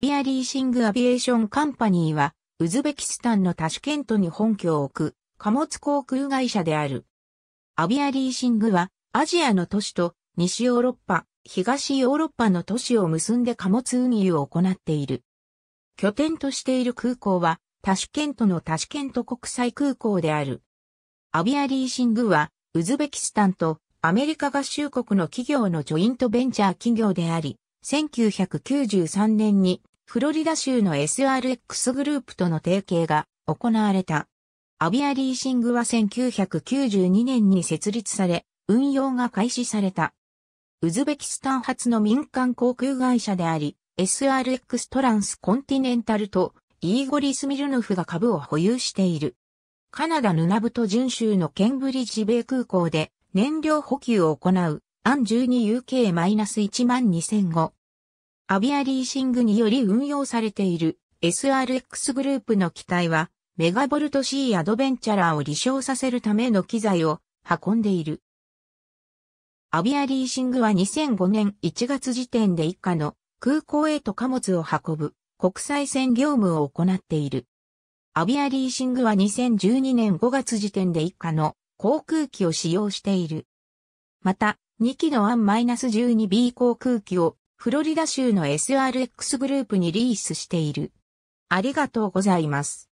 ビアリーシングアビエーションカンパニーは、ウズベキスタンのタシュケントに本拠を置く貨物航空会社である。アビアリーシングは、アジアの都市と西ヨーロッパ、東ヨーロッパの都市を結んで貨物運輸を行っている。拠点としている空港は、タシュケントのタシュケント国際空港である。アビアリーシングは、ウズベキスタンとアメリカ合衆国の企業のジョイントベンチャー企業であり、1993年にフロリダ州の SRX グループとの提携が行われた。アビアリーシングは1992年に設立され、運用が開始された。ウズベキスタン発の民間航空会社であり、SRX トランスコンティネンタルとイーゴリス・ミルノフが株を保有している。カナダ・ヌナブト準州のケンブリッジ米空港で燃料補給を行うアン 12UK-12005 アビアリーシングにより運用されている SRX グループの機体はメガボルト C アドベンチャラーを離礁させるための機材を運んでいる。アビアリーシングは2005年1月時点で以下の空港へと貨物を運ぶ国際線業務を行っている。アビアリーシングは2012年5月時点で以下の航空機を使用している。また、2機のアン -12B 航空機をフロリダ州の SRX グループにリースしている。ありがとうございます。